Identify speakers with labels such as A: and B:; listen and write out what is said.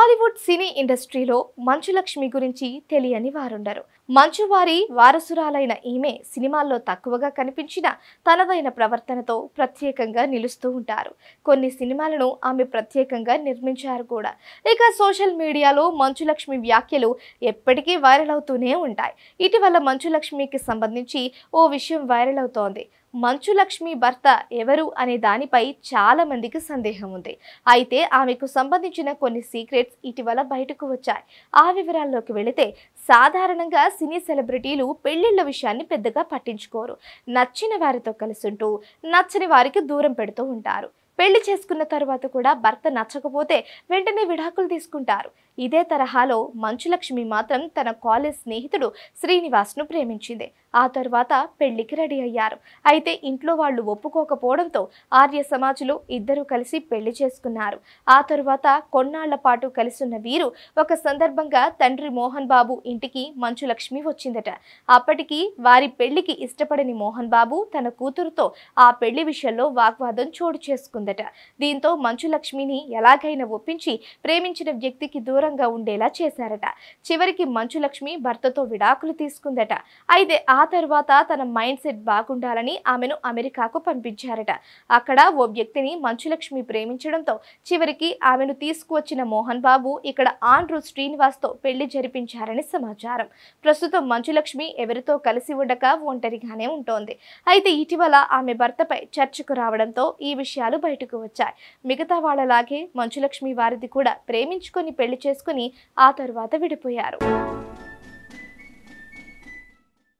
A: టాలీవుడ్ సినీ ఇండస్ట్రీలో మంచులక్ష్మి గురించి తెలియని వారుండరు మంచు వారి వారసురాలైన ఈమె సినిమాల్లో తక్కువగా కనిపించిన తనదైన ప్రవర్తనతో ప్రత్యేకంగా నిలుస్తూ ఉంటారు కొన్ని సినిమాలను ఆమె ప్రత్యేకంగా నిర్మించారు కూడా ఇక సోషల్ మీడియాలో మంచులక్ష్మి వ్యాఖ్యలు ఎప్పటికీ వైరల్ అవుతూనే ఉంటాయి ఇటీవల మంచులక్ష్మికి సంబంధించి ఓ విషయం వైరల్ అవుతోంది మంచులక్ష్మి భర్త ఎవరు అనే దానిపై చాలామందికి సందేహం ఉంది అయితే ఆమెకు సంబంధించిన కొన్ని సీక్రెట్స్ ఇటీవల బయటకు వచ్చాయి ఆ వివరాల్లోకి వెళితే సాధారణంగా సినీ సెలబ్రిటీలు పెళ్లిళ్ళ విషయాన్ని పెద్దగా పట్టించుకోరు నచ్చిన వారితో కలుసుంటూ నచ్చని వారికి దూరం పెడుతూ ఉంటారు పెళ్లి చేసుకున్న తర్వాత కూడా భర్త నచ్చకపోతే వెంటనే విడాకులు తీసుకుంటారు ఇదే తరహాలో మంచులక్ష్మి మాత్రం తన కాలేజ్ స్నేహితుడు శ్రీనివాస్ను ప్రేమించింది ఆ తర్వాత పెళ్లికి రెడీ అయ్యారు అయితే ఇంట్లో వాళ్ళు ఒప్పుకోకపోవడంతో ఆర్య సమాజ్లో ఇద్దరు కలిసి పెళ్లి చేసుకున్నారు ఆ తర్వాత కొన్నాళ్ల పాటు కలిసున్న వీరు ఒక సందర్భంగా తండ్రి మోహన్ బాబు ఇంటికి మంచులక్ష్మి వచ్చిందట అప్పటికి వారి పెళ్లికి ఇష్టపడని మోహన్ బాబు తన కూతురుతో ఆ పెళ్లి విషయంలో వాగ్వాదం చోటు చేసుకుందట దీంతో మంచులక్ష్మిని ఎలాగైనా ఒప్పించి ప్రేమించిన వ్యక్తికి దూరంగా ఉండేలా చేశారట చివరికి మంచులక్ష్మి భర్తతో విడాకులు తీసుకుందట అయితే ఆ తర్వాత తన మైండ్ సెట్ బాగుండాలని ఆమెను అమెరికాకు పంపించారట అక్కడ ఓ వ్యక్తిని మంచులక్ష్మి ప్రేమించడంతో చివరికి ఆమెను తీసుకువచ్చిన మోహన్ బాబు ఇక్కడ ఆండ్రూ శ్రీనివాస్తో పెళ్లి జరిపించారని సమాచారం ప్రస్తుతం మంచులక్ష్మి ఎవరితో కలిసి ఉండక ఒంటరిగానే ఉంటోంది అయితే ఇటీవల ఆమె భర్తపై చర్చకు రావడంతో ఈ విషయాలు బయటకు వచ్చాయి మిగతా వాళ్ళలాగే మంచులక్ష్మి వారిది కూడా ప్రేమించుకొని పెళ్లి చేసుకుని ఆ తర్వాత విడిపోయారు